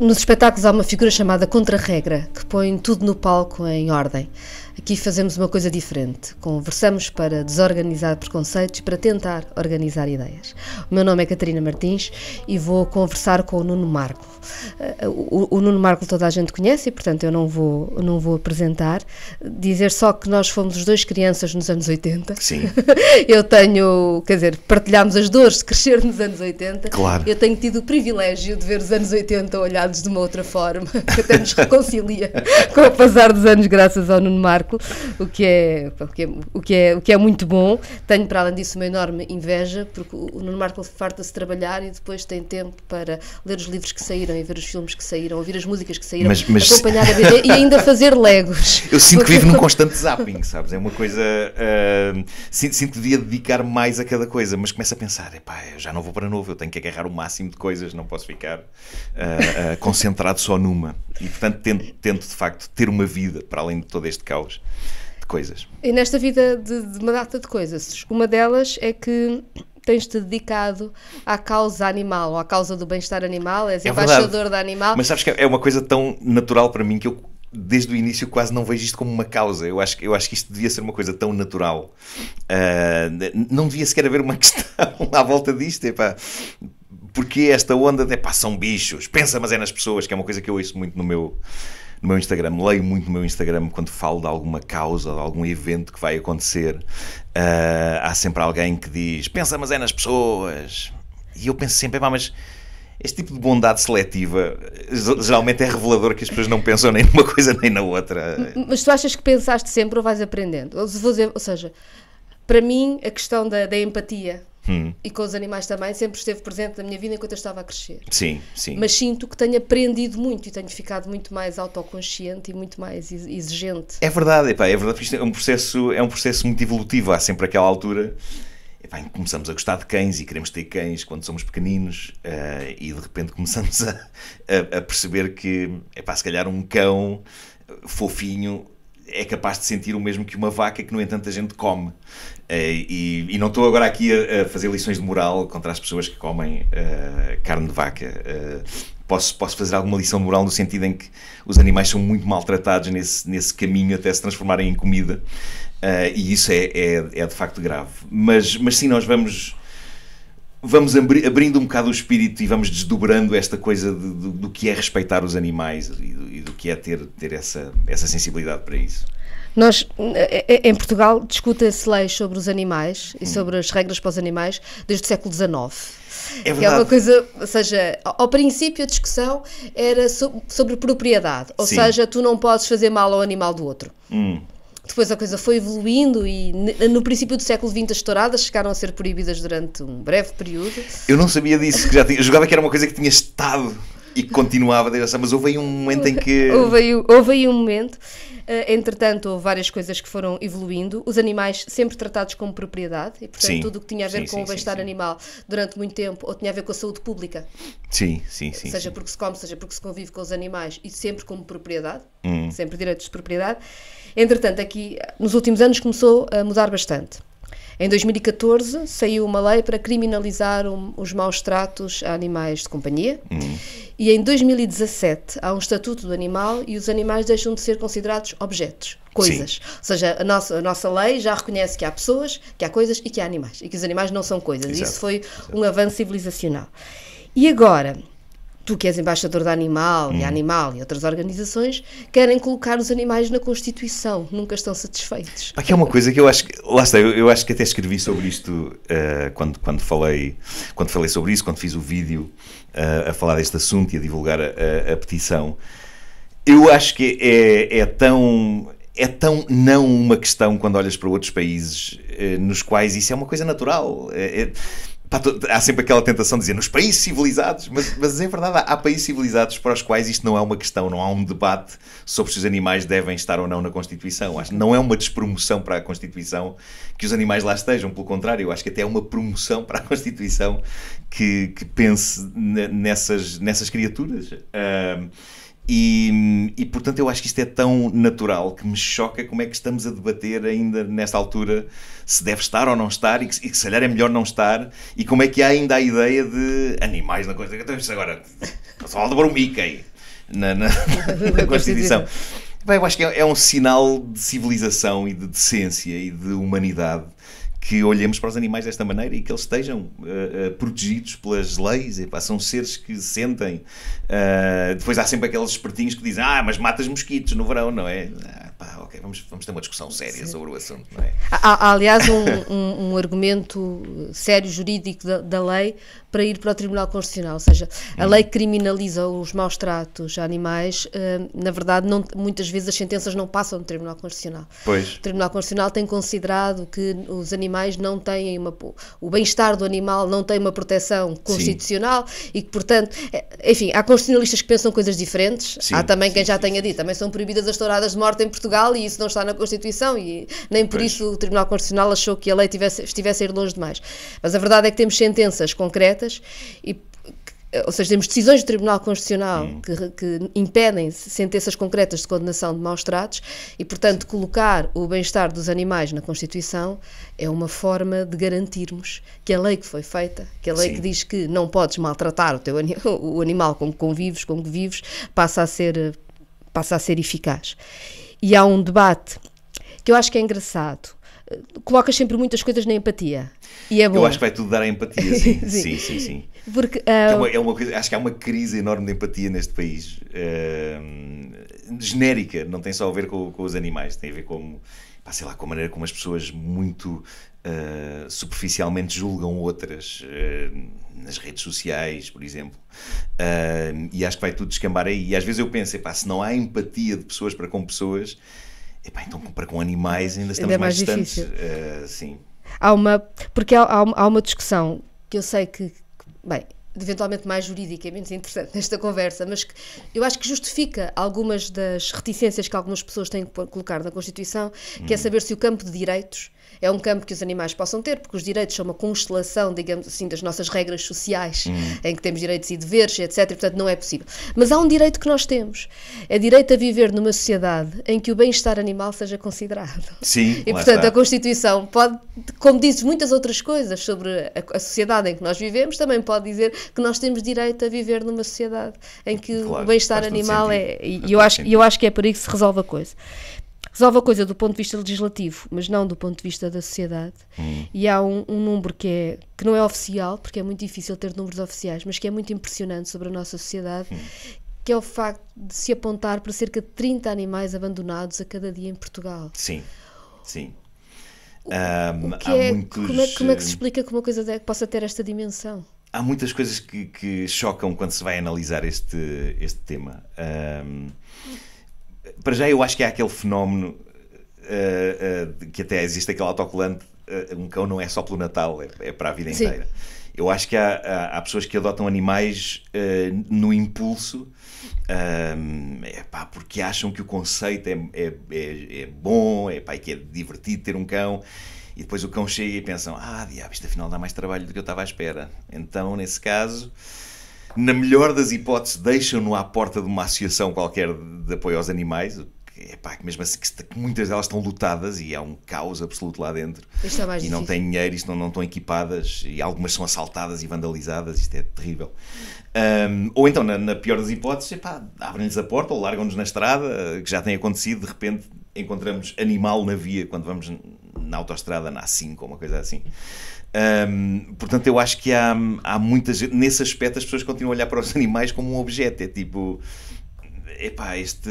Nos espetáculos há uma figura chamada contra-regra, que põe tudo no palco em ordem. Aqui fazemos uma coisa diferente. Conversamos para desorganizar preconceitos, para tentar organizar ideias. O meu nome é Catarina Martins e vou conversar com o Nuno Marco. Eh, o, o Nuno Marco toda a gente conhece e, portanto, eu não vou, não vou apresentar. Dizer só que nós fomos os dois crianças nos anos 80. Sim. eu tenho, quer dizer, partilhámos as dores de crescer nos anos 80. Claro. Eu tenho tido o privilégio de ver os anos 80 olhados de uma outra forma, que até nos reconcilia com o passar dos anos, graças ao Nuno Marco o que é, o que é, o que é, o que é muito bom. Tenho, para além disso, uma enorme inveja, porque o Nuno Marco farta-se de trabalhar e depois tem tempo para ler os livros que saíram e ver os filmes que saíram, ouvir as músicas que saíram, mas, mas... acompanhar a BD e ainda fazer legos. Eu sinto que vivo num constante zapping, sabes? É uma coisa. Uh, sinto, sinto que devia dedicar mais a cada coisa, mas começo a pensar: epá, eu já não vou para novo, eu tenho que agarrar o máximo de coisas, não posso ficar uh, uh, concentrado só numa. E portanto tento, tento de facto ter uma vida para além de todo este caos de coisas. E nesta vida de, de uma data de coisas, uma delas é que tens-te dedicado à causa animal, ou à causa do bem-estar animal, és é embaixador verdade. da animal. Mas sabes que é uma coisa tão natural para mim que eu desde o início quase não vejo isto como uma causa. Eu acho, eu acho que isto devia ser uma coisa tão natural. Uh, não devia sequer haver uma questão à volta disto. Epá. Porque esta onda de pá, são bichos, pensa, mas é nas pessoas, que é uma coisa que eu ouço muito no meu, no meu Instagram. Leio muito no meu Instagram quando falo de alguma causa, de algum evento que vai acontecer. Uh, há sempre alguém que diz: pensa, mas é nas pessoas. E eu penso sempre: mas este tipo de bondade seletiva geralmente é revelador que as pessoas não pensam nem numa coisa nem na outra. Mas tu achas que pensaste sempre ou vais aprendendo? Ou, vou dizer, ou seja, para mim, a questão da, da empatia Hum. E com os animais também, sempre esteve presente na minha vida enquanto eu estava a crescer. Sim, sim. Mas sinto que tenho aprendido muito e tenho ficado muito mais autoconsciente e muito mais exigente. É verdade, epá, é verdade, porque é um processo, é um processo muito evolutivo. Há sempre aquela altura em que começamos a gostar de cães e queremos ter cães quando somos pequeninos uh, e de repente começamos a, a, a perceber que, epá, se calhar um cão fofinho é capaz de sentir o mesmo que uma vaca que, no entanto, a gente come. Eh, e, e não estou agora aqui a, a, fazer lições de moral contra as pessoas que comem uh, carne de vaca. Uh, posso, posso fazer alguma lição de moral no sentido em que os animais são muito maltratados nesse, nesse caminho até se transformarem em comida. Uh, e isso é, é, é, de facto grave. Mas, mas sim, nós vamos vamos abrindo um bocado o espírito e vamos desdobrando esta coisa de, do, do, que é respeitar os animais e do, e do que é ter, ter essa, essa sensibilidade para isso. Nós, eh, eh, em Portugal, discutem-se leis sobre os animais e hum. sobre as regras para os animais desde o século XIX. É verdade. Que é uma coisa, ou seja, ao princípio a discussão era sobre propriedade, ou Sim. seja, tu não podes fazer mal ao animal do outro. Hum depois a coisa foi evoluindo e no princípio do século XX as touradas chegaram a ser proibidas durante um breve período. Eu não sabia disso, que já tinha, jogava que era uma coisa que tinha estado e continuava a direção, assim, mas houve aí um momento em que. Houve aí, houve aí um momento. Eh, entretanto, houve várias coisas que foram evoluindo. Os animais sempre tratados como propriedade, e portanto, sim, tudo o que tinha a ver sim, com sim, o bem-estar animal durante muito tempo, ou tinha a ver com a saúde pública. Sim, sim, sim. Seja porque se come, seja porque se convive com os animais, e sempre como propriedade, hum. sempre direitos de propriedade. Entretanto, aqui, nos últimos anos, começou a mudar bastante. Em 2014 saiu uma lei para criminalizar um, os maus tratos a animais de companhia. Hum. E em 2017 há um estatuto do animal e os animais deixam de ser considerados objetos, coisas. Sim. Ou seja, a nossa, a nossa lei já reconhece que há pessoas, que há coisas e que há animais. E que os animais não são coisas. Exato. Isso foi Exato. um avanço civilizacional. E agora, tu que és embaixador da Animal hum. e Animal e outras organizações, querem colocar os animais na Constituição, nunca estão satisfeitos. Aqui é uma coisa que eu acho que, lá está, eu, eu acho que até escrevi sobre isto uh, quando, quando, falei, quando falei sobre isso, quando fiz o vídeo uh, a falar deste assunto e a divulgar a, a, petição. Eu acho que é, é, tão. É tão não uma questão quando olhas para outros países eh, nos quais isso é uma coisa natural. É, é, Pá, há sempre aquela tentação de dizer nos países civilizados, mas, mas em verdade há, há, países civilizados para os quais isto não é uma questão, não há um debate sobre se os animais devem estar ou não na Constituição. Acho, não é uma despromoção para a Constituição que os animais lá estejam, pelo contrário, acho que até é uma promoção para a Constituição que, que pense nessas, nessas criaturas. Uh, e, e, portanto eu acho que isto é tão natural que me choca como é que estamos a debater ainda nesta altura se deve estar ou não estar e que, e que se calhar é melhor não estar e como é que há ainda a ideia de animais na coisa. Então agora só fala de um Mickey na, na, na Constituição. Bem, eu acho que é, é, um sinal de civilização e de decência e de humanidade que olhemos para os animais desta maneira e que eles estejam uh, uh, protegidos pelas leis. são seres que sentem. Uh, depois há sempre aqueles espertinhos que dizem: Ah, mas matas mosquitos no verão, não é? pá, ok, vamos, vamos ter uma discussão séria Sim. sobre o assunto, não é? Há, há aliás, um, um, um, argumento sério jurídico da, da, lei para ir para o Tribunal Constitucional, ou seja, a hum. lei criminaliza os maus tratos a animais, uh, na verdade, não, muitas vezes as sentenças não passam do Tribunal Constitucional. Pois. O Tribunal Constitucional tem considerado que os animais não têm uma. o bem-estar do animal não tem uma proteção constitucional Sim. e que, portanto, é, enfim, há constitucionalistas que pensam coisas diferentes, Sim. há também quem já tenha dito, também são proibidas as touradas de morte em Portugal. Portugal e isso não está na Constituição e nem por pois. isso o Tribunal Constitucional achou que a lei tivesse, estivesse a ir longe demais. Mas a verdade é que temos sentenças concretas e ou seja, temos decisões do Tribunal Constitucional hum. que, que, impedem sentenças concretas de condenação de maus tratos e, portanto, colocar o bem-estar dos animais na Constituição é uma forma de garantirmos que a lei que foi feita, que a lei Sim. que diz que não podes maltratar o teu o animal com que convives, com que vives, passa a ser passa a ser eficaz e há um debate que eu acho que é engraçado. Colocas sempre muitas coisas na empatia. E é bom. Eu acho que vai tudo dar a empatia, sim. sim. sim, sim, sim. Porque, uh... é ah, uma, é uma coisa, acho que há uma crise enorme de empatia neste país. Uh, genérica, não tem só a ver com, com os animais, tem a ver com pá, sei lá, com a maneira como as pessoas muito eh, superficialmente julgam outras uh, nas redes sociais, por exemplo. Uh, e acho que vai tudo descambar aí. E às vezes eu penso, epá, se não há empatia de pessoas para com pessoas, epá, então para com animais ainda estamos ainda é mais, mais distantes. sim. Há uma, porque há, há, uma discussão que eu sei que, bem, eventualmente mais jurídica, menos interessante nesta conversa, mas que eu acho que justifica algumas das reticências que algumas pessoas têm que colocar na Constituição, hum. que é uhum. saber se o campo de direitos é um campo que os animais possam ter, porque os direitos são uma constelação, digamos assim, das nossas regras sociais, hum. em que temos direitos e deveres, etc. E, portanto, não é possível. Mas há um direito que nós temos: é direito a viver numa sociedade em que o bem-estar animal seja considerado. Sim. E, portanto, está. a Constituição pode, como diz muitas outras coisas sobre a, a sociedade em que nós vivemos, também pode dizer que nós temos direito a viver numa sociedade em que claro, o bem-estar animal é. E eu acho, eu acho que é por aí que se resolve a coisa. Resolve a coisa do ponto de vista legislativo, mas não do ponto de vista da sociedade. Hum. E há um, um número que, é, que não é oficial, porque é muito difícil ter números oficiais, mas que é muito impressionante sobre a nossa sociedade, hum que é o facto de se apontar para cerca de 30 animais abandonados a cada dia em Portugal. Sim, sim. O, um, o que é, muitos... como, é, como é que se eh, explica que uma coisa possa ter esta dimensão? há muitas coisas que, que, chocam quando se vai analisar este, este tema. Um, para já, eu acho que há aquele fenómeno uh, uh, que até existe aquele autocolante: uh, um cão não é só pelo Natal, é, é para a vida Sim. inteira. Eu acho que há, há, há pessoas que adotam animais no impulso porque acham que o conceito é, é, é, é bom, é, que é divertido ter um cão. E depois o cão chega e pensam: ah, diabo, isto afinal dá mais trabalho do que eu estava à espera. Então, nesse caso, na melhor das hipóteses, deixam-no à porta de uma associação qualquer de apoio aos animais, epá, que mesmo assim que muitas delas estão lutadas e há um caos absoluto lá dentro. Isto é mais e não difícil. têm dinheiro, isto não, não estão equipadas, e algumas são assaltadas e vandalizadas, isto é terrível. Um, ou então, na, na, pior das hipóteses, pá abrem-lhes a porta ou largam-nos na estrada, que já tem acontecido, de repente encontramos animal na via quando vamos na autoestrada, na A5, uma coisa assim. Um, portanto, eu acho que há, há muita gente. Nesse aspecto, as pessoas continuam a olhar para os animais como um objeto. É tipo. Epá, este,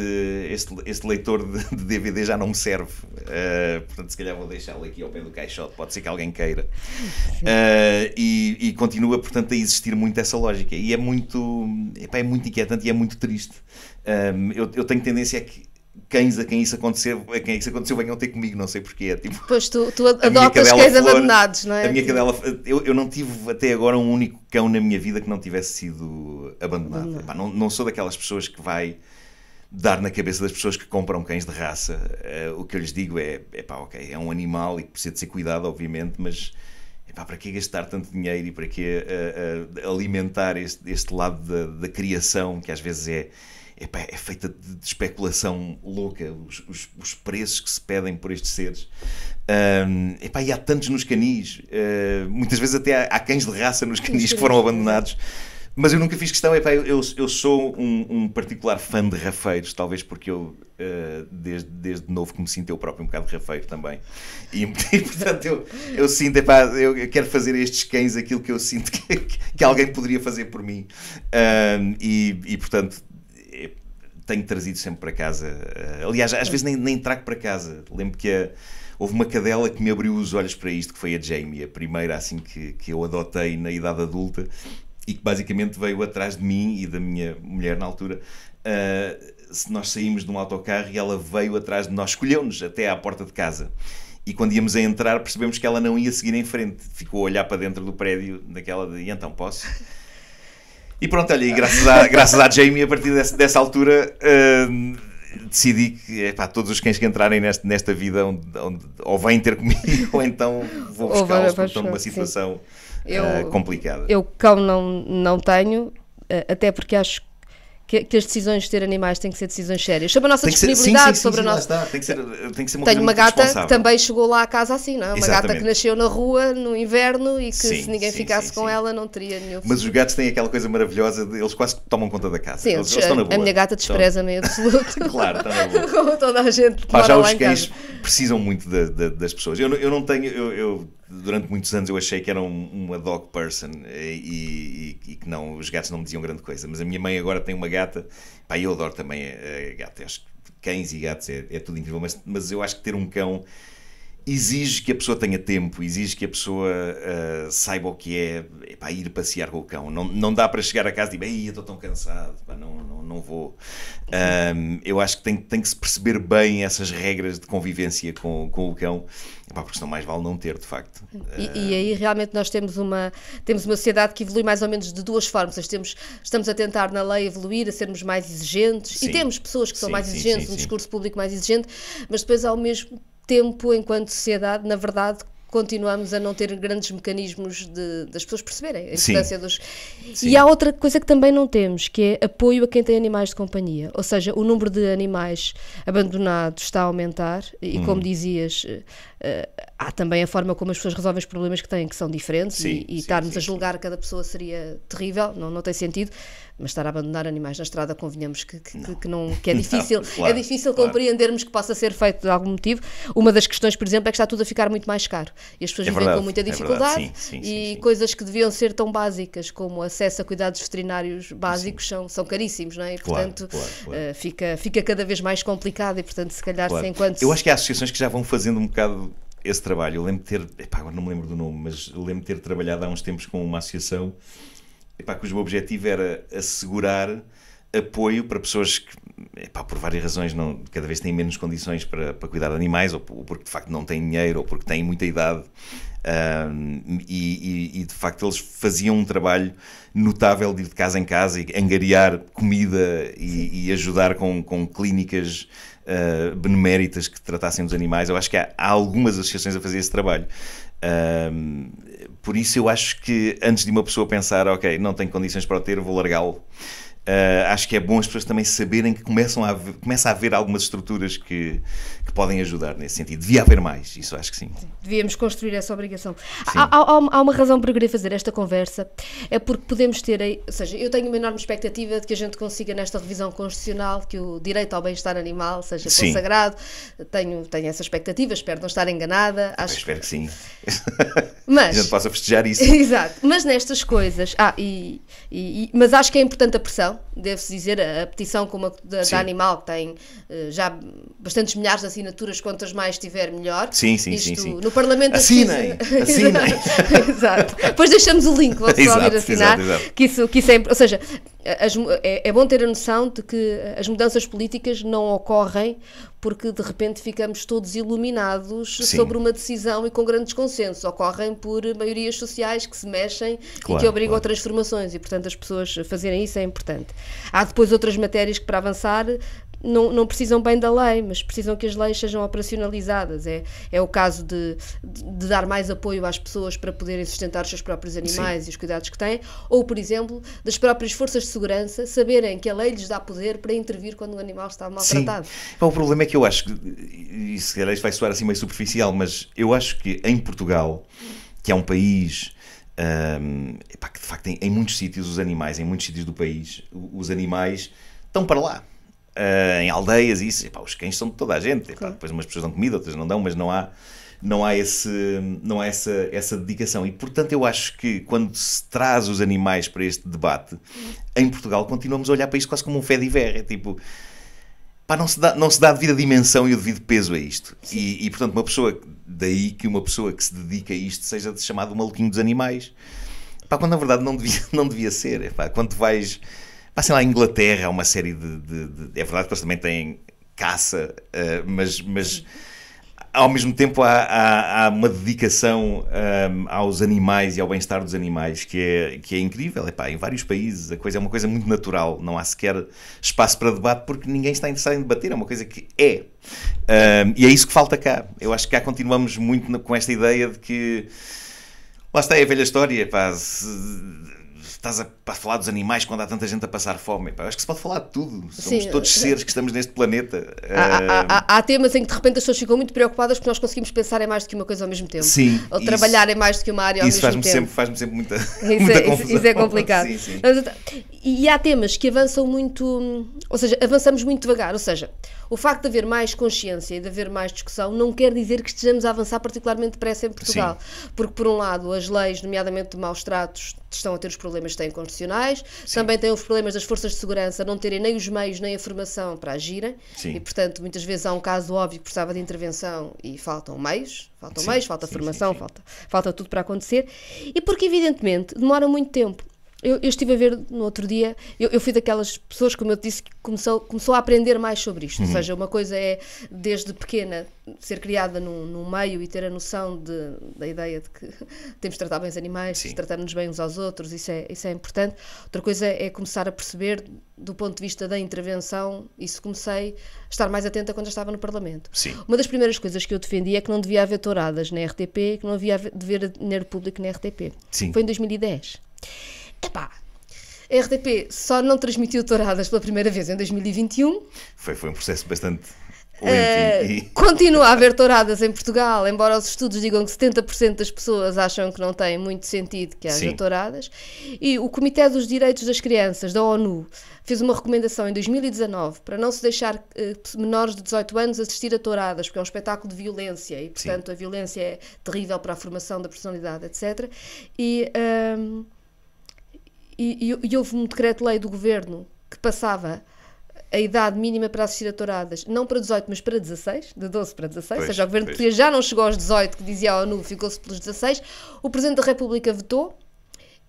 este, este leitor de, de DVD já não me serve. Uh, portanto, se calhar vou deixá-lo aqui ao pé do caixote. Pode ser que alguém queira. Uh, e, e, continua, portanto, a existir muito essa lógica. E é muito, epá, é muito inquietante e é muito triste. Um, eu, eu tenho tendência a que cães a quem isso aconteceu, a quem isso aconteceu venham ter comigo, não sei porquê. É tipo, pois tu, tu adotas cães flor, abandonados, não é? A minha cadela, eu, eu não tive até agora um único cão na minha vida que não tivesse sido abandonado. Não. Epá, não, não, sou daquelas pessoas que vai dar na cabeça das pessoas que compram cães de raça. Uh, o que eu lhes digo é, é pá, ok, é um animal e precisa de ser cuidado, obviamente, mas epá, é para que gastar tanto dinheiro e para que uh, uh, alimentar este, este lado da, da criação, que às vezes é epá, é feita de, de especulação louca, os, os, os, preços que se pedem por estes seres. Um, epá, e há tantos nos canis, uh, muitas vezes até há, há, cães de raça nos canis que foram abandonados. Mas eu nunca fiz questão, epá, eu, eu sou um, um particular fã de rafeiros, talvez porque eu, uh, desde, desde novo, que me sinto eu próprio um bocado rafeiro também. E, e portanto, eu, eu sinto, epá, eu quero fazer a estes cães aquilo que eu sinto que, que alguém poderia fazer por mim. e, e, portanto, tenho trazido sempre para casa. Eh, aliás, às vezes nem, nem trago para casa. Lembro que a, eh, houve uma cadela que me abriu os olhos para isto, que foi a Jamie, a primeira assim que, que eu adotei na idade adulta e que basicamente veio atrás de mim e da minha mulher na altura. Eh, se nós saímos de um autocarro e ela veio atrás de nós, escolheu-nos até à porta de casa. E quando íamos a entrar, percebemos que ela não ia seguir em frente. Ficou a olhar para dentro do prédio, naquela de, então posso? E pronto, olha, graças a, graças a Jamie, a partir dessa, dessa altura. Uh, decidi que epá, todos os cães que entrarem neste, nesta vida onde, onde, ou vêm ter comigo ou então vou buscá-los porque estão numa situação eu, ah, complicada. Eu cão não, não tenho, ah, até porque acho que, que, as decisões de ter animais têm que ser decisões sérias. Sobre a nossa disponibilidade, ser, sim, sim, sobre sim, a nossa. tem que ser, eh, tem que ser uma Tenho uma gata que também chegou lá à casa assim, não é? Uma Exatamente. gata que nasceu na rua no inverno e que se ninguém ficasse com ela não teria nenhum. Mas os gatos têm aquela coisa maravilhosa, de, eles quase tomam conta da casa. Sim, eles, eles a, a minha gata despreza-me estão... absoluto. claro, está na boa. Como toda a gente. Mas já os cães precisam muito de, de, das pessoas. Eu, eu não tenho. Eu, eu durante muitos anos eu achei que era um, uma dog person e, e, e, que não, os gatos não me diziam grande coisa. Mas a minha mãe agora tem uma gata, pá, eu adoro também a, gata. acho que cães e gatos é, é tudo incrível, mas, mas eu acho que ter um cão exige que a pessoa tenha tempo, exige que a pessoa uh, saiba o que é, é para ir passear com o cão. Não, não dá para chegar a casa e dizer, eu estou tão cansado. Pá, não, não vou. Um, eu acho que tem, tem que se perceber bem essas regras de convivência com, com o cão, Epá, porque senão mais vale não ter, de facto. E, uh... e, aí realmente nós temos uma, temos uma sociedade que evolui mais ou menos de duas formas. Nós temos, estamos a tentar na lei evoluir, a sermos mais exigentes, sim. e temos pessoas que são sim, mais exigentes, sim, um discurso público mais exigente, mas depois ao mesmo tempo, enquanto sociedade, na verdade, continuamos a não ter grandes mecanismos de, das pessoas perceberem a importância dos. Sim. E há outra coisa que também não temos, que é apoio a quem tem animais de companhia. Ou seja, o número de animais abandonados está a aumentar e, hum. como dizias, eh, eh, há também a forma como as pessoas resolvem os problemas que têm, que são diferentes, sim, e, e sim, estarmos sim, a julgar cada pessoa seria terrível, não, não tem sentido. Mas estar a abandonar animais na estrada, convenhamos que, que, não. que, não, que é difícil, não, claro, é difícil claro. compreendermos que possa ser feito de algum motivo. Uma das questões, por exemplo, é que está tudo a ficar muito mais caro e as pessoas é vivem verdade, com muita é dificuldade é sim, sim, e sim, coisas que deviam ser tão básicas como acesso a cuidados veterinários básicos são, são caríssimos, não é? E, claro, portanto, eh, fica, fica cada vez mais complicado e, portanto, se calhar, claro. sem Eu acho que há associações que já vão fazendo um bocado esse trabalho. Eu lembro de ter, epá, agora não me lembro do nome, mas lembro de ter trabalhado há uns tempos com uma associação epá, cujo objetivo era assegurar apoio para pessoas que, epá, por várias razões, não, cada vez têm menos condições para, para cuidar de animais, ou, ou porque de facto não têm dinheiro, ou porque têm muita idade. Um, e, e, e, de facto eles faziam um trabalho notável de ir de casa em casa e angariar comida e, e ajudar com, com clínicas uh, beneméritas que tratassem dos animais. Eu acho que há, há algumas associações a fazer esse trabalho. Um, por isso eu acho que antes de uma pessoa pensar, ok, não tenho condições para o ter, vou largá-lo, Uh, acho que é bom as pessoas também saberem que começam a haver, começa a haver algumas estruturas que, que podem ajudar nesse sentido. Devia haver mais, isso acho que sim. Devíamos construir essa obrigação. Há, há, há, uma razão para querer fazer esta conversa, é porque podemos ter, ou seja, eu tenho uma enorme expectativa de que a gente consiga nesta revisão constitucional que o direito ao bem-estar animal seja consagrado. Tenho, tenho essa expectativa, espero não estar enganada. Acho... Espero que sim. Mas... a gente possa festejar isso. Exato, mas nestas coisas, ah, e, e, mas acho que é importante a pressão petição, deve-se dizer, a, petição como a da, da, Animal, que tem uh, já bastantes milhares de assinaturas, quantas mais tiver, melhor. Sim, sim, Isto, sim, sim, No Parlamento... Assinem! Assinem! exato. Depois deixamos o link, vou só vir assinar. Exato, exato. Que isso, que isso é, ou seja, as, é, é bom ter a noção de que as mudanças políticas não ocorrem porque de repente ficamos todos iluminados Sim. sobre uma decisão e com grandes consensos. Ocorrem por maiorias sociais que se mexem claro, e que obrigam claro. a transformações e, portanto, as pessoas fazerem isso é importante. Há depois outras matérias que, para avançar, não, não precisam bem da lei, mas precisam que as leis sejam operacionalizadas. É, é o caso de, de, dar mais apoio às pessoas para poderem sustentar os seus próprios animais Sim. e os cuidados que têm, ou, por exemplo, das próprias forças de segurança saberem que a lei lhes dá poder para intervir quando o animal está maltratado. Sim. Bom, o problema é que eu acho que, e se calhar isto vai soar assim meio superficial, mas eu acho que em Portugal, que é um país. Um, epá, que de facto em, em muitos sítios os animais, em muitos sítios do país, os animais estão para lá uh, em aldeias e isso, os cães são de toda a gente. depois umas pessoas dão comida, outras não dão, mas não há não há, esse, não há essa, essa dedicação. E, portanto, eu acho que quando se traz os animais para este debate, em Portugal continuamos a olhar para isto quase como um fé de ver. É tipo, pá, não se dá, não se dá a dimensão e o devido peso a isto. E, e, portanto, uma pessoa, daí que uma pessoa que se dedica a isto seja chamada o maluquinho dos animais. Pá, quando na verdade não devia, não devia ser. Pá, quando vais Passem lá a Inglaterra, há uma série de, de, de, É verdade que eles também têm caça, uh, mas, mas ao mesmo tempo há, há, há uma dedicação um, eh, aos animais e ao bem-estar dos animais que é, que é incrível. Epá, em vários países a coisa é uma coisa muito natural, não há sequer espaço para debate porque ninguém está interessado em debater, é uma coisa que é. Um, eh, e é isso que falta cá. Eu acho que cá continuamos muito com esta ideia de que. Lá está aí é a velha história, pá. Se estás a, a, falar dos animais quando há tanta gente a passar fome. Pá, acho que se pode falar de tudo. Somos Sim. todos eh, seres que estamos neste planeta. Há, há, há, ah, há, temas em que de repente as pessoas ficam muito preocupadas porque nós conseguimos pensar em mais do que uma coisa ao mesmo tempo. Sim. Ou isso, trabalhar em mais do que uma área ao mesmo faz -me tempo. Isso faz-me sempre muita, isso, é, muita é, confusão. Isso é complicado. Sim, sim. E há temas que avançam muito, ou seja, avançamos muito devagar. Ou seja, o facto de haver mais consciência e de haver mais discussão não quer dizer que estejamos a avançar particularmente depressa em Portugal. Sim. Porque, por um lado, as leis, nomeadamente de maus tratos, estão a ter os problemas que têm constitucionais, Sim. também têm os problemas das forças de segurança não terem nem os meios nem a formação para agirem, Sim. e portanto muitas vezes há um caso óbvio que precisava de intervenção e faltam meios, faltam meios, falta formação, Falta, falta tudo para acontecer, e porque evidentemente demora muito tempo. Eu, eu, estive a ver no outro dia, eu, eu, fui daquelas pessoas, como eu te disse, que começou, começou a aprender mais sobre isto. Uhum. Ou seja, uma coisa é, desde pequena, ser criada num, num meio e ter a noção de, da ideia de que temos de tratar bem os animais, tratar-nos bem uns aos outros, isso é, isso é importante. Outra coisa é começar a perceber, do ponto de vista da intervenção, isso comecei a estar mais atenta quando eu estava no Parlamento. Sim. Uma das primeiras coisas que eu defendi é que não devia haver touradas na RTP, que não havia dever dinheiro público na RTP. Sim. Foi em 2010. Epá, a RTP só não transmitiu touradas pela primeira vez em 2021. Foi, foi um processo bastante. lento eh, e... Continua a haver touradas em Portugal, embora os estudos digam que 70% das pessoas acham que não tem muito sentido que haja Sim. touradas. E o Comitê dos Direitos das Crianças, da ONU, fez uma recomendação em 2019 para não se deixar uh, menores de 18 anos assistir a touradas, porque é um espetáculo de violência e, portanto, Sim. a violência é terrível para a formação da personalidade, etc. E. Um, ehm, e, e, e houve um decreto-lei do governo que passava a idade mínima para assistir a touradas, não para 18, mas para 16, de 12 para 16, pois, ou seja, o governo pois. já não chegou aos 18, que dizia ao oh, ONU, ficou-se pelos 16. O Presidente da República vetou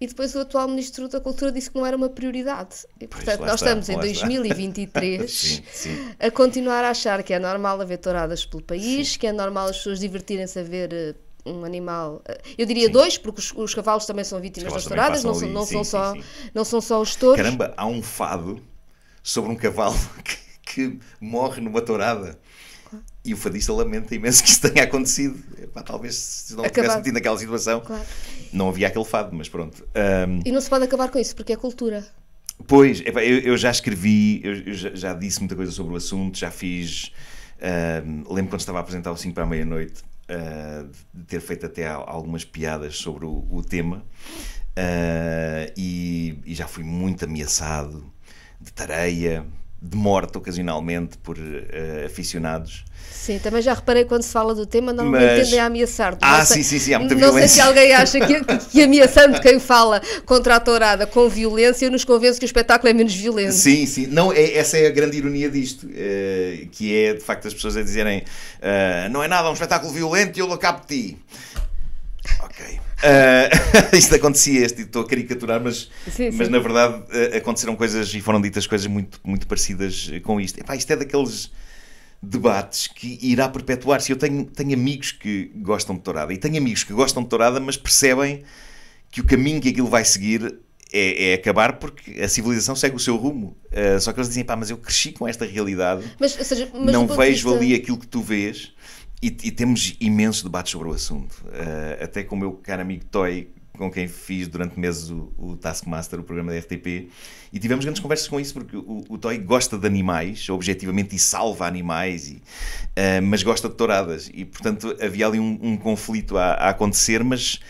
e depois o atual Ministro da Cultura disse que não era uma prioridade. E, portanto, nós está, estamos em 2023 sim, sim. a continuar a achar que é normal haver touradas pelo país, sim. que é normal as pessoas divertirem-se a ver eh, um animal. Eh, eu diria sim. dois, porque os, os, cavalos também são vítimas das touradas, não, são, não, sim, são sim, só, não são só os touros. Caramba, há um fado sobre um cavalo que, que morre numa tourada. E o fadista lamenta imenso que isso tenha acontecido. Epá, talvez se não tivesse metido naquela situação, claro. não havia aquele fado, mas pronto. Um... E não se pode acabar com isso, porque é cultura. Pois, epá, eu, eu, já escrevi, eu, eu já, já, disse muita coisa sobre o assunto, já fiz. Um, lembro quando estava a apresentar o 5 para a meia-noite, uh, de ter feito até algumas piadas sobre o, o tema. Uh, e, e, já fui muito ameaçado de tareia, de morte ocasionalmente por uh, aficionados. Sim, também já reparei quando se fala do tema, não me entendem a ameaçar. Ah, sim, sim, sim, há muita não violência. Não sei se alguém acha que, que, que ameaçando quem fala contra a tourada com violência nos convence que o espetáculo é menos violento. Sim, sim, não, é, essa é a grande ironia disto, uh, que é de facto as pessoas a dizerem uh, não é nada, é um espetáculo violento e eu acabo de ti. Ok. Uh, isto acontecia, este, estou a caricaturar, mas, sim, mas na verdade uh, aconteceram coisas e foram ditas coisas muito, muito parecidas com isto. Epá, isto é daqueles debates que irá perpetuar-se. Eu tenho, tenho amigos que gostam de tourada e tenho amigos que gostam de tourada, mas percebem que o caminho que aquilo vai seguir é, é, acabar porque a civilização segue o seu rumo. Uh, só que eles dizem, pá, mas eu cresci com esta realidade, mas, seja, mas não vejo ali aquilo que tu vês. E, e temos imensos debates sobre o assunto. Uh, até com o meu caro amigo Toy, com quem fiz durante meses o, o, Taskmaster, o programa da RTP, e tivemos grandes conversas com isso, porque o, o Toy gosta de animais, objetivamente, e salva animais, e, uh, mas gosta de touradas. E, portanto, havia ali um, um conflito a, a, acontecer, mas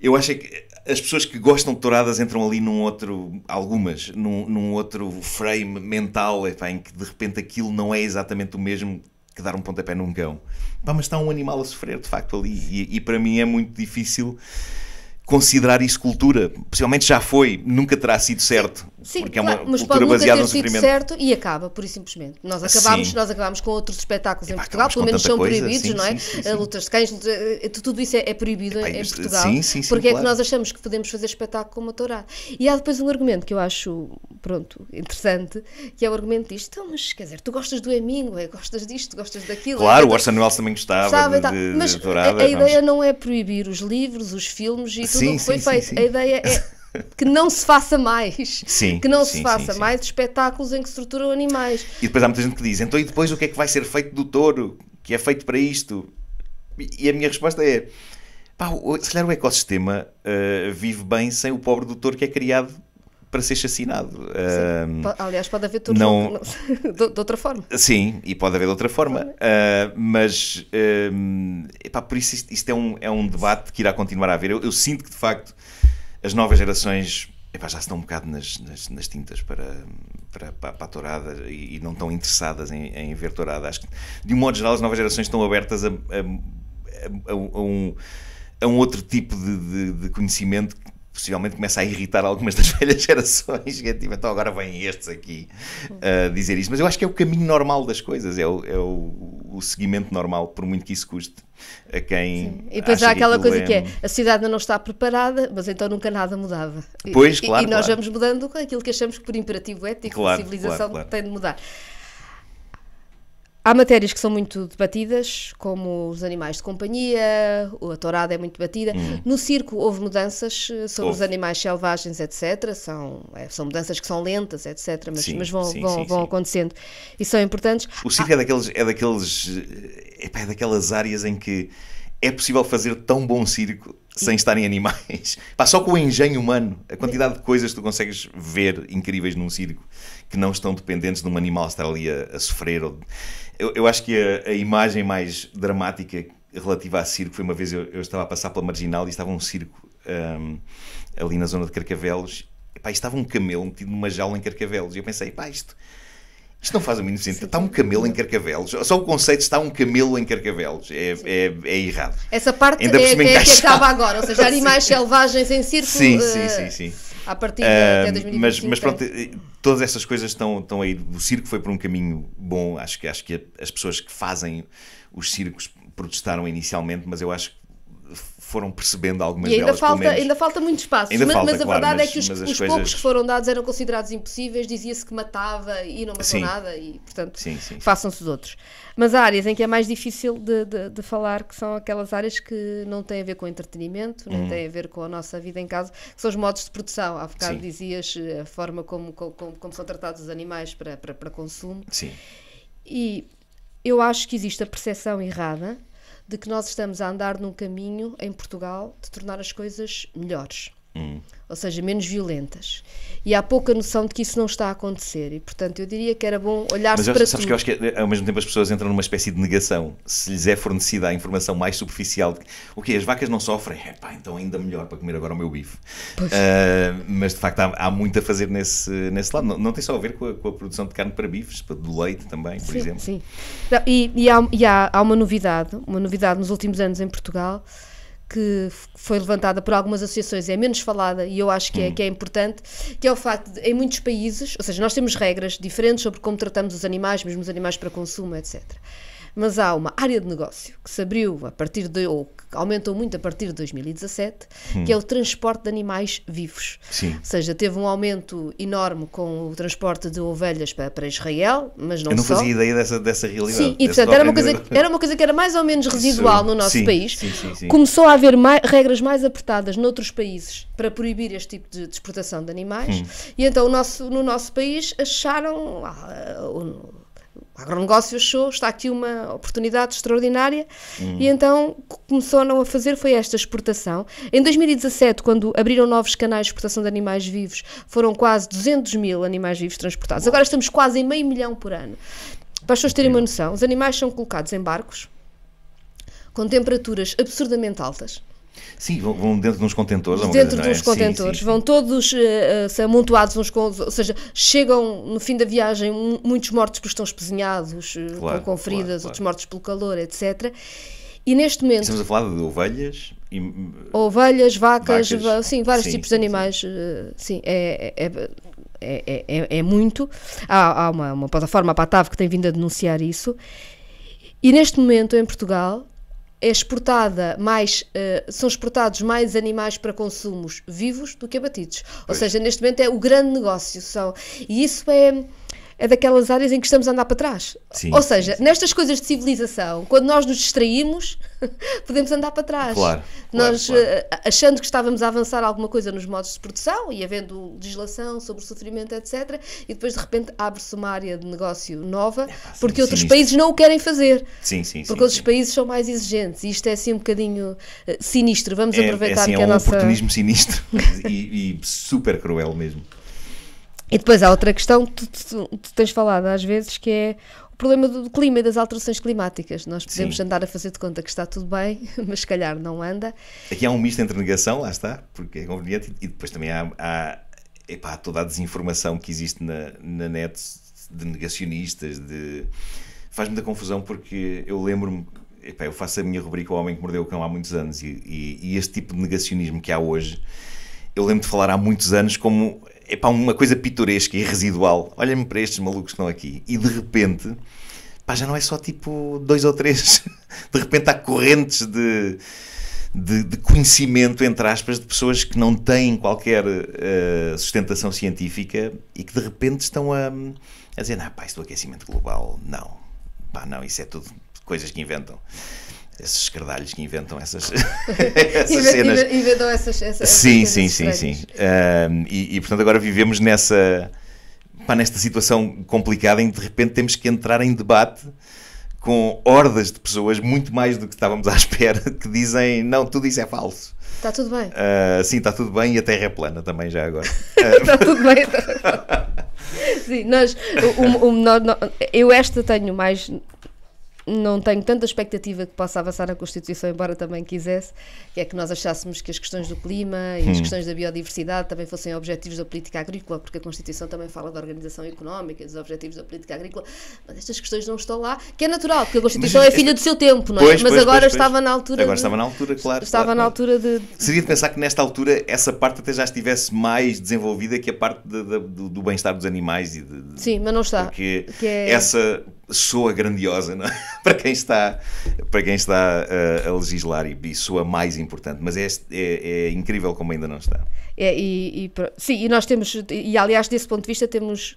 eu acho é que as pessoas que gostam de touradas entram ali num outro, algumas, num, num outro frame mental, em que de repente aquilo não é exatamente o mesmo que dar um pontapé num cão. Pá, mas está um animal a sofrer de facto ali e, e para mim é muito difícil considerar isso cultura. Possivelmente já foi, nunca terá sido certo. Sim, porque claro, é uma mas cultura pode baseada nunca ter sido certo e acaba, por e simplesmente. Nós acabamos, nós acabamos com outros espetáculos em Portugal, pelo menos são coisa. proibidos, sim, não é? Eh, lutas de cães, eh, eh, tudo isso é, é proibido em Portugal. Sim, sim, sim, porque claro. é que nós achamos que podemos fazer espetáculo como a tourada. E há depois um argumento que eu acho, pronto, interessante, que é o argumento disto, então, mas quer dizer, tu gostas do Hemingway, gostas disto, gostas daquilo. Claro, o Orson Welles também gostava, de, de, mas de tourada, a, a, ideia não é proibir os livros, os filmes e tudo sim, o que foi sim, feito. Sim, a ideia é. que não se faça mais. Sim, que não sim, se faça sim, mais espetáculos em que estruturam animais. E depois há muita gente que diz: então e depois o que é que vai ser feito do touro? Que é feito para isto? E a minha resposta é: pá, se calhar o ecossistema uh, vive bem sem o pobre do touro que é criado para ser chassinado. Sim, uh, aliás, pode haver tudo não... de, de outra forma. Sim, e pode haver de outra forma. Uh, mas, uh, epá, por isso isto, isto, é, um, é um debate que irá continuar a haver. Eu, eu sinto que, de facto, as novas gerações epá, já estão um bocado nas, nas, nas tintas para, para, para, para a tourada e, e, não estão interessadas em, em, ver tourada. Acho que, de um modo geral, as novas gerações estão abertas a, a, a, a um, um outro tipo de, de, de conhecimento possivelmente começa a irritar algumas das velhas gerações, que é tipo, então agora vêm estes aqui uh, dizer isso. Mas eu acho que é o caminho normal das coisas, é o, é o, o seguimento normal, por muito que isso custe a quem. Sim. E depois há aquela que coisa é... que é a ainda não está preparada, mas então nunca nada mudava. Pois, e, claro. E, e nós claro. vamos mudando aquilo que achamos que por imperativo ético, claro, a civilização claro, claro. tem de mudar. Há matérias que são muito debatidas, como os animais de companhia, a tourada é muito debatida. Hum. No circo houve mudanças eh, sobre houve. os animais selvagens, etc. São, é, são mudanças que são lentas, etc. Mas, sim, mas vão, sim, vão, sim, vão acontecendo e são importantes. O circo ah, é daqueles, é daqueles, eh, é daquelas áreas em que é possível fazer tão bom circo sem estarem animais. Pá, só com o engenho humano, a quantidade de coisas que tu consegues ver incríveis num circo que não estão dependentes de um animal estar ali a, a sofrer. Ou... Eu, eu, acho que a, a, imagem mais dramática relativa a circo foi uma vez eu, eu estava a passar pela Marginal e estava um circo um, ali na zona de Carcavelos. E, pá, e estava um camelo metido numa jaula em Carcavelos. E eu pensei, pá, isto isto não faz o mínimo sentido. Está um camelo em Carcavelos. Só o conceito está um camelo em Carcavelos. É, é, é errado. Essa parte Ainda é, é que acaba agora. Ou seja, animais sim. selvagens em círculo. Sim, sim, eh, sim. sim. À partida uh, Mas, mas pronto, eh, todas essas coisas estão, estão aí. O circo foi por um caminho bom. Acho que, acho que as pessoas que fazem os circos protestaram inicialmente, mas eu acho que foram percebendo algumas e ainda delas, Falta, ainda falta muito espaço, mas, falta, mas, a claro, verdade é mas, é que os, os coisas... poucos que foram dados eram considerados impossíveis, dizia-se que matava e não matou sim. nada, e portanto façam-se os outros. Mas há áreas em que é mais difícil de, de, de, falar, que são aquelas áreas que não têm a ver com entretenimento, não hum. têm a ver com a nossa vida em casa, que são os modos de produção. Há bocado sim. dizias eh, a forma como, como, como, são tratados os animais para, para, para consumo. Sim. E eu acho que existe a percepção errada de que nós estamos a andar num caminho em Portugal de tornar as coisas melhores. Hum. Ou seja, menos violentas. E há pouca noção de que isso não está a acontecer. E, portanto, eu diria que era bom olhar-se para sabes tudo. que eu acho que, é, ao mesmo tempo, as pessoas entram numa espécie de negação. Se lhes é fornecida a informação mais superficial, o que as vacas não sofrem, é, pá, então ainda melhor para comer agora o meu bife. Uh, mas, de facto, há, há, muito a fazer nesse, nesse lado. Não, não tem só a ver com a, com a, produção de carne para bifes, do leite também, por sim, exemplo. Sim, não, e, e, há, e há, há uma novidade, uma novidade nos últimos anos em Portugal, que foi levantada por algumas associações e é menos falada e eu acho que é, hum. que é importante, que é o facto de, em muitos países, ou seja, nós temos regras diferentes sobre como tratamos os animais, mesmo os animais para consumo, etc mas há uma área de negócio que se abriu a partir de, ou que aumentou muito a partir de 2017, hum. que é o transporte de animais vivos. Sim. Ou seja, teve um aumento enorme com o transporte de ovelhas para, para Israel, mas não só. Eu não só. fazia ideia dessa, dessa realidade. Sim, e portanto era uma, coisa, era uma coisa que era mais ou menos residual no nosso sim, país. Sim, sim, sim. Começou a haver mais, regras mais apertadas noutros países para proibir este tipo de, de exportação de animais, hum. e então o nosso, no nosso país acharam. Ah, o, o agronegócio achou, está aqui uma oportunidade extraordinária hum. e então começaram a fazer foi esta exportação. Em 2017, quando abriram novos canais de exportação de animais vivos, foram quase 200 mil animais vivos transportados. Agora estamos quase em meio milhão por ano. Para as pessoas terem uma noção, os animais são colocados em barcos com temperaturas absurdamente altas Sim, vão dentro de uns contentores. Dentro de dos é? contentores. Sim, sim, vão todos uh, amontoados uns com os Ou seja, chegam no fim da viagem muitos mortos porque estão espesinhados, eh, claro, com feridas, claro, claro. outros mortos pelo calor, etc. E neste momento. Estamos a falar de ovelhas e. Ovelhas, vacas, vacas. sim, vários sim, tipos de animais. Sim, é é é, é, é, é. é muito. Há, há uma, uma plataforma, a PATAV, que tem vindo a denunciar isso. E neste momento, em Portugal, é exportada mais, uh, são exportados mais animais para consumos vivos do que abatidos. Pois. Ou seja, neste momento é o grande negócio. São, e isso é é daquelas áreas em que estamos a andar para trás. Sim, Ou seja, sim, sim. nestas coisas de civilização, quando nós nos distraímos, podemos andar para trás. Claro, nós, claro, claro. Eh, achando que estávamos a avançar alguma coisa nos modos de produção e havendo legislação sobre o sofrimento, etc., e depois de repente abre-se uma área de negócio nova, é, assim, porque outros países não o querem fazer. Sim, sim. Porque outros países são mais exigentes. E isto é assim um bocadinho eh, sinistro. Vamos é, aproveitar é, assim, que é a é um oportunismo sinistro e, e super cruel mesmo. E depois há outra questão que tu, tu, tu, tens falado às vezes, que é o problema do clima e das alterações climáticas. Nós podemos Sim. andar a fazer de conta que está tudo bem, mas se calhar não anda. Aqui há um misto entre negação, lá está, porque é conveniente, e depois também há, há epá, toda a desinformação que existe na, na net de negacionistas, de... faz muita confusão porque eu lembro-me Epá, eu faço a minha rubrica O Homem que Mordeu o Cão há muitos anos e, e, e, este tipo de negacionismo que há hoje, eu lembro de falar há muitos anos como é pá, uma coisa pitoresca e residual. Olhem-me para estes malucos que estão aqui. E de repente, pá, já não é só tipo dois ou três. De repente há correntes de, de, de conhecimento, entre aspas, de pessoas que não têm qualquer uh, sustentação científica e que de repente estão a, a dizer: não, pá, isso do aquecimento global, não. Pá, não, isso é tudo coisas que inventam esses escardalhos que inventam essas, essas cenas. Inventam essas, essas sim, sim, sim, sim, sim. Uh, e, e, portanto agora vivemos nessa pá, nesta situação complicada em que de repente temos que entrar em debate com hordas de pessoas, muito mais do que estávamos à espera, que dizem não, tudo isso é falso. Está tudo bem. Uh, sim, está tudo bem e a Terra é plana também já agora. está ah. tudo bem. Está... sim, nós, o, o eu esta tenho mais não tenho tanta expectativa que possa avançar a Constituição, embora também quisesse, que é que nós achássemos que as questões do clima e as hum. questões da biodiversidade também fossem objetivos da política agrícola, porque a Constituição também fala da organização económica, dos objetivos da política agrícola, mas estas questões não estão lá, que é natural, porque a Constituição mas, é filha do seu tempo, não é? Pois, mas pois, agora pois, estava na altura. Agora de, estava na altura, claro. Estava claro, na altura de. Seria de pensar que nesta altura essa parte até já estivesse mais desenvolvida que a parte de, de, do, do bem-estar dos animais e de. Sim, mas não está. Porque é... essa soa grandiosa não? É? para quem está, para quem está a, eh, a legislar e, e soa mais importante, mas é, é, é incrível como ainda não está. É, e, e, sim, e nós temos, e aliás, desse ponto de vista, temos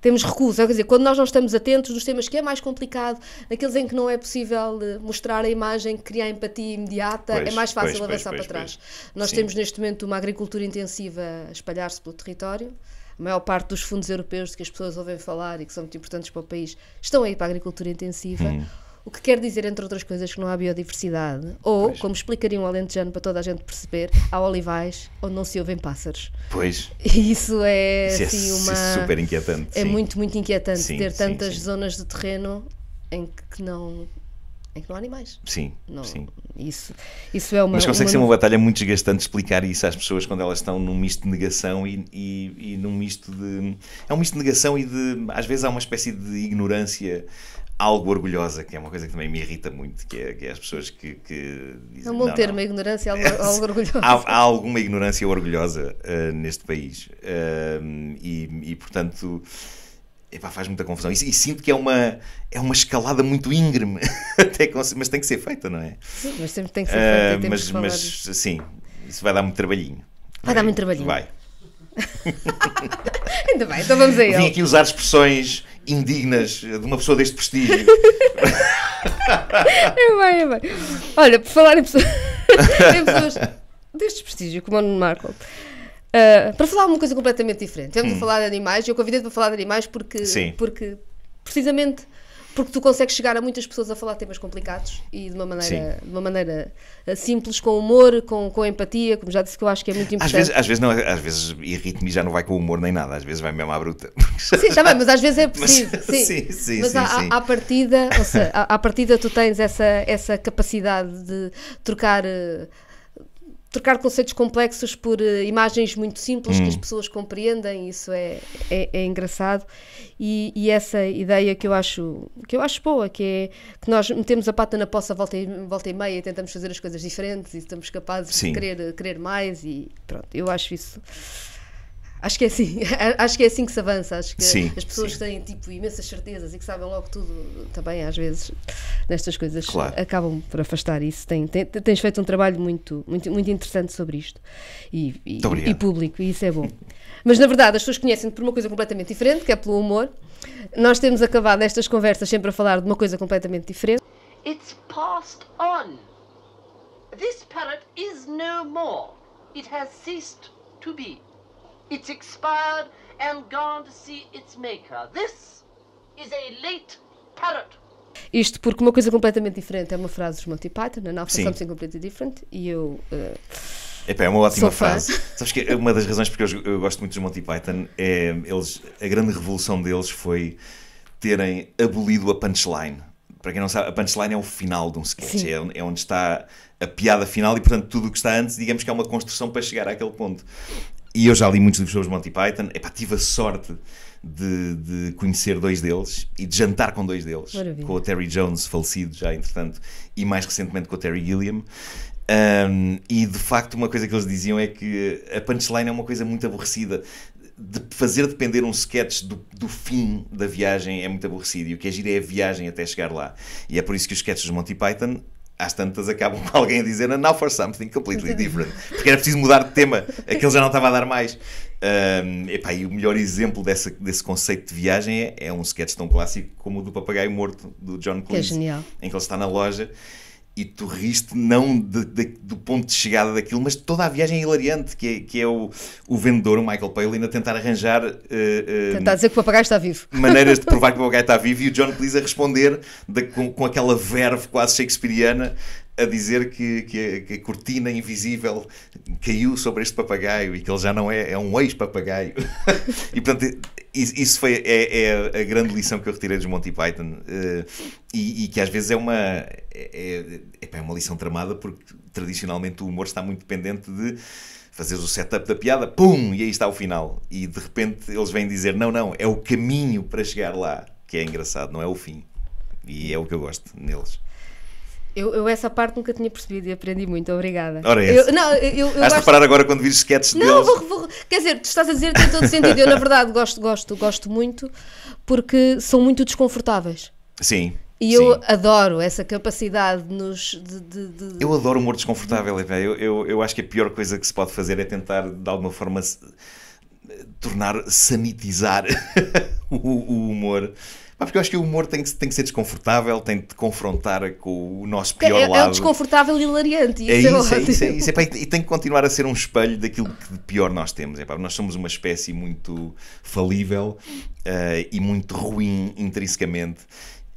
temos recurso Quer dizer, quando nós não estamos atentos nos temas que é mais complicado, naqueles em que não é possível eh, mostrar a imagem, criar empatia imediata, é pois, é mais fácil pois, avançar pois, para trás. Nós Sim. temos neste momento uma agricultura intensiva a espalhar-se pelo território a maior parte dos fundos europeus de que as pessoas ouvem falar e que são muito importantes para o país estão aí para a agricultura intensiva. Hum. O que quer dizer, entre outras coisas, que não há biodiversidade. Ou, pois. como explicaria um alentejano para toda a gente perceber, há olivais onde não se ouvem pássaros. Pois. Isso é, isso é, assim, uma... Isso é super inquietante. É sim. muito, muito inquietante sim, ter tantas sim, zonas de terreno em que não em é que não há animais. Sim, não, sim. Isso, isso é uma. Mas consegue uma... ser uma batalha muito desgastante explicar isso às pessoas quando elas estão num misto de negação e, e, e num misto de. É um misto de negação e de. Às vezes há uma espécie de ignorância algo orgulhosa, que é uma coisa que também me irrita muito, que é, que é as pessoas que, que dizem. É um bom termo, ignorância algo, algo orgulhosa. há, há, alguma ignorância orgulhosa uh, neste país. Uh, e, e, portanto Epá, faz muita confusão. E, e, sinto que é uma, é uma escalada muito íngreme, Até mas tem que ser feita, não é? Sim, mas sempre tem que ser feita. Uh, mas, mas sim, isso vai dar muito trabalhinho. Vai, vai dar muito trabalhinho. Vai. Ainda bem, então vamos a Vim aqui usar expressões indignas de uma pessoa deste prestígio. é bem, é bem. Olha, por falar em pessoas, em pessoas deste prestígio, como o Marco. Ah, para falar uma coisa completamente diferente. Vamos hum. falar de animais, eu convidei-te para falar de animais porque, Sim. porque precisamente porque tu consegues chegar a muitas pessoas a falar temas complicados e de uma maneira, Sim. de uma maneira ah, simples, com humor, com, com empatia, como já disse que eu acho que é muito importante. Às vezes, às vezes, não, às vezes irrita-me já não vai com humor nem nada, às vezes vai mesmo à bruta. Sim, está bem, mas às vezes é preciso. Mas, sim. sim, sim, mas sim, à, sim. À, à partida, ou seja, à, à partida tu tens essa, essa capacidade de trocar eh, trocar conceitos complexos por uh, imagens muito simples hum. que as hum. pessoas compreendem, isso é, é, é engraçado. E, e, essa ideia que eu acho que eu acho boa, que é que nós metemos a pata na poça volta e, volta e meia e tentamos fazer as coisas diferentes e estamos capazes Sim. de querer, querer mais e pronto, eu acho isso Acho que é assim, acho que é assim que se avança. Acho que sim, as pessoas sim. têm tipo, imensas certezas e que sabem logo tudo, também às vezes nestas coisas claro. acabam por afastar isso. Tem, tem, tens feito um trabalho muito, muito, muito interessante sobre isto e, e, e público, e isso é bom. Mas na verdade as pessoas conhecem-te por uma coisa completamente diferente, que é pelo humor. Nós temos acabado estas conversas sempre a falar de uma coisa completamente diferente. It's passed on. This parrot is no more. It has ceased to be. It's expired and gone to see its maker. This is a late parrot. Isto porque uma coisa completamente diferente é uma frase dos Monty Python, and now for Sim. something completely different, e eu. Uh, Epá, é uma ótima frase. Sabes que é uma das razões porque eu, eu, gosto muito dos Monty Python é eles, a grande revolução deles foi terem abolido a punchline. Para quem não sabe, a punchline é o final de um sketch, é, é, onde está a piada final e, portanto, tudo o que está antes, digamos que é uma construção para chegar àquele ponto e eu já li muitos livros sobre Monty Python. Epá, tive a sorte de, de, conhecer dois deles e de jantar com dois deles, Maravilha. com o Terry Jones, falecido já entretanto, e mais recentemente com o Terry Gilliam. Um, e de facto, uma coisa que eles diziam é que a punchline é uma coisa muito aborrecida. De fazer depender um sketch do, do fim da viagem é muito aborrecido e o que é giro é a viagem até chegar lá. E é por isso que os sketches de Monty Python às tantas acabam com alguém a dizer now for something completely different, porque era preciso mudar de tema, aquele já não estava a dar mais. Um, epá, e o melhor exemplo dessa, desse conceito de viagem é, é, um sketch tão clássico como o do Papagaio Morto, do John Cleese, que é genial. em que ele está na loja e tu riste não de, de, do ponto de chegada daquilo, mas de toda a viagem hilariante, que é, que é o, o vendedor, o Michael Palin, a tentar arranjar... Uh, uh, tentar dizer que o papagaio está vivo. Maneiras de provar que o papagaio está vivo e o John Cleese a responder de, com, com aquela verve quase shakespeariana a dizer que, que, que, a, cortina invisível caiu sobre este papagaio e que ele já não é, é um ex-papagaio. e portanto, isso foi é, é, a grande lição que eu retirei dos Monty Python eh, e, e que às vezes é uma, é, é, é, uma lição tramada porque tradicionalmente o humor está muito dependente de fazeres o setup da piada, pum, e aí está o final. E de repente eles vêm dizer: não, não, é o caminho para chegar lá que é engraçado, não é o fim. E é o que eu gosto neles. Eu, eu, essa parte nunca tinha percebido e aprendi muito, obrigada. Ora, é eu, não, eu, eu gosto... parar agora quando vires sketches não, deles? Não, vou, vou, quer dizer, tu estás a dizer tem todo sentido. Eu, na verdade, gosto, gosto, gosto muito porque são muito desconfortáveis. Sim. E eu sim. adoro essa capacidade de nos. De, de, de... Eu adoro o humor desconfortável, eu, eu, eu acho que a pior coisa que se pode fazer é tentar, de alguma forma, eh, tornar, sanitizar o, o humor. Ah, porque eu acho que o humor tem que, tem que ser desconfortável, tem de confrontar com o nosso é- pior é, é lado. É o desconfortável e hilariante. Isso é, isso, é, isso, é, isso, é, é pá, e tem que continuar a ser um espelho daquilo que de pior nós temos. É, pá, nós somos uma espécie muito falível uh, e muito ruim intrinsecamente.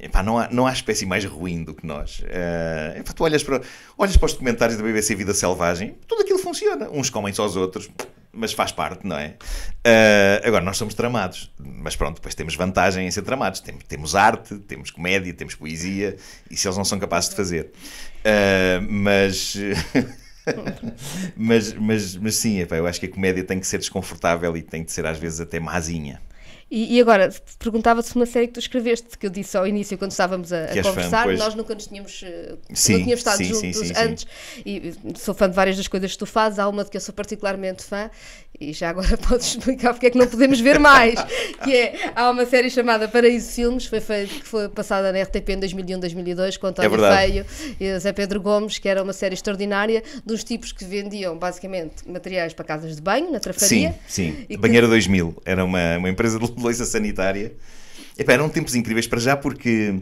Epá, não, há, não há espécie mais ruim do que nós. Uh, eh, epá, tu olhas para, olhas para os documentários da BBC Vida Selvagem, tudo aquilo funciona. Uns comem-se aos outros, mas faz parte, não é? Uh, agora, nós somos tramados, mas pronto, depois temos vantagem em ser tramados. Tem, temos arte, temos comédia, temos poesia, isso eles não são capazes de fazer. Uh, mas. mas, mas, mas sim, eu acho que a comédia tem que ser desconfortável e tem de ser às vezes até mazinha. E, e agora, perguntava-se uma série que tu escreveste, que eu disse ao início quando estávamos a, a conversar, fã, nós nunca nos tínhamos, eh, sim, não tínhamos estado sim, juntos sim, antes. E sou fã de várias das coisas que tu fazes, há uma de que eu sou particularmente fã, e já agora podes explicar porque é que não podemos ver mais. que é, há uma série chamada Paraíso Filmes, foi, foi, que foi passada na RTP em 2001, 2002, com António é Feio e Zé Pedro Gomes, que era uma série extraordinária, dos tipos que vendiam basicamente materiais para casas de banho, na trafaria. Sim, sim. Banheira que... 2000, era uma, uma empresa de doença Sanitária. Epá, eram tempos incríveis para já porque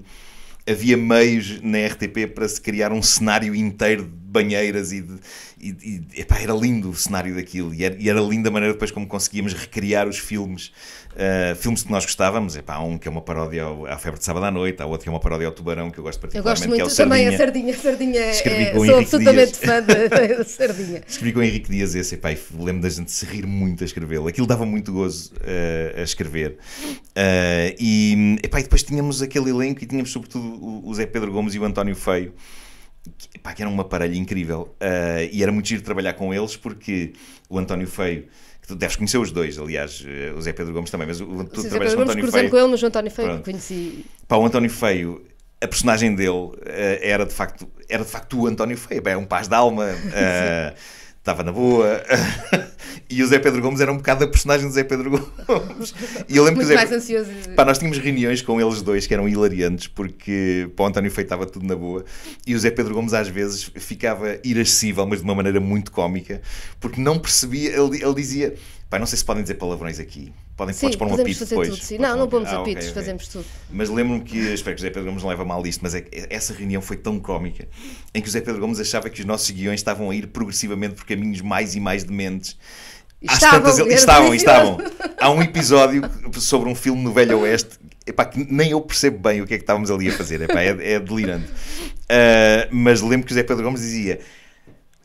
havia meios na RTP para se criar um cenário inteiro banheiras e, de, e, e epá, era lindo o cenário daquilo e era, e era linda a maneira depois como conseguíamos recriar os filmes, uh, filmes que nós gostávamos, epá, há um que é uma paródia ao, à Febre de Sábado à Noite, há outro que é uma paródia ao Tubarão que eu gosto particularmente, eu gosto é muito, é também a Sardinha, a Sardinha é, sou Henrique absolutamente Dias. fã da Sardinha. Escrevi com o Henrique Dias esse, epá, e lembro da gente se rir muito a escrevê-lo, aquilo dava muito gozo uh, a escrever uh, e, epá, e depois tínhamos aquele elenco e tínhamos sobretudo o Zé Pedro Gomes e o António Feio que, pá, que era um aparelho incrível. Uh, e era muito giro trabalhar com eles porque o António Feio, que tu deves conhecer os dois, aliás, eh, o Zé Pedro Gomes também, mas o, tu Sim, trabalhas Pedro com o António Gomes, Feio. com ele, mas o António Feio conheci. Pá, o António Feio, a personagem dele uh, era, de facto, era de facto o António Feio, é um paz da alma. Uh, estava na boa. e o Zé Pedro Gomes era um bocado a personagem do Zé Pedro Gomes. E eu lembro Muito que mais Zé... ansioso. Pá, nós tínhamos reuniões com eles dois que eram hilariantes, porque para o António Feitava tudo na boa. E o Zé Pedro Gomes às vezes ficava irascível, mas de uma maneira muito cómica, porque não percebia, ele, ele dizia, pá, não sei se podem dizer palavrões aqui. Podem, sim, podes pôr um apito depois. Tudo, sim. não, não pomos ah, apitos, okay, okay. fazemos tudo. Mas lembro-me que, espero que José Pedro Gomes não leva mal isto, mas é essa reunião foi tão cómica em que José Pedro Gomes achava que os nossos guiões estavam a ir progressivamente por caminhos mais e mais dementes. Estavam, tantas, estavam, estavam. Há um episódio sobre um filme no Velho Oeste epá, que nem eu percebo bem o que é que estávamos ali a fazer, epá, é, é delirante. Uh, mas lembro que o José Pedro Gomes dizia: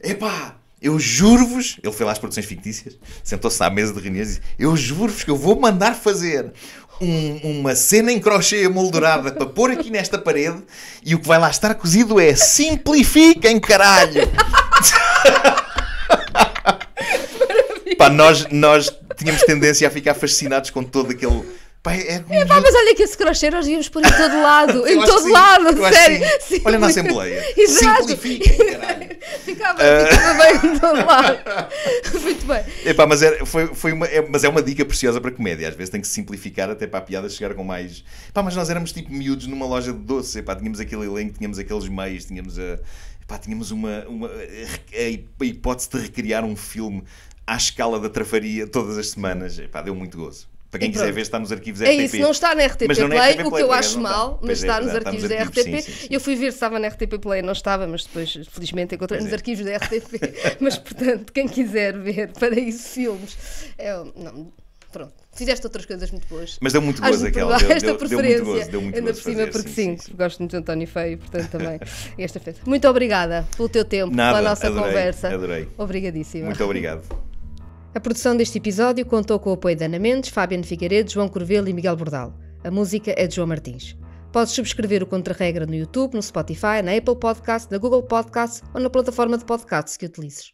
epá, eu juro-vos, ele foi lá às produções fictícias, sentou-se à mesa de reuniões e disse: Eu juro-vos que eu vou mandar fazer um, uma cena em crochê moldurada para pôr aqui nesta parede e o que vai lá estar cozido é simplifiquem, caralho! Pá, nós, nós tínhamos tendência a ficar fascinados com todo aquele. Pá, é um... é, pá, mas olha que esse crochê nós íamos por em todo lado, em todo sim, lado, sério. Sim. Olha na Assembleia. Exato. Simplifiquem, caralho ficava, ficava bem do lado. Muito bem. Epá, mas, era, foi, foi uma, é, mas é uma dica preciosa para comédia. Às vezes tem que simplificar até para a piada chegar com mais. Epá, mas nós éramos tipo miúdos numa loja de doces. Epá, tínhamos aquele elenco, tínhamos aqueles meios, tínhamos a. Epá, tínhamos uma, uma, a hipótese de recriar um filme à escala da trafaria todas as semanas. Epá, deu muito gozo. Para quem quiser ver, está nos arquivos RTP. É isso, não está na RTP mas é Play, o que eu acho mal, mas é, está nos arquivos da RTP. Sim, sim, sim. Eu fui ver se estava na RTP Play, não estava, mas depois, felizmente, encontrei pois nos é. arquivos da RTP. mas, portanto, quem quiser ver para isso filmes, é não, pronto. Fizeste outras coisas muito boas. Mas deu muito gozo aquela. Deu, esta deu, preferência. Deu muito gozo, deu muito Ainda por cima, porque sim, sim, sim, gosto muito de António Feio, portanto também esta festa. Muito obrigada pelo teu tempo, Nada, pela nossa adorei, conversa. Adorei. Obrigadíssima. Muito obrigado. A produção deste episódio contou com o apoio de Ana Mendes, Fábio Figueiredo, João Corvelo e Miguel Bordal. A música é de João Martins. Podes subscrever o Contra-Regra no YouTube, no Spotify, na Apple Podcast, na Google Podcast ou na plataforma de podcasts que utilizes.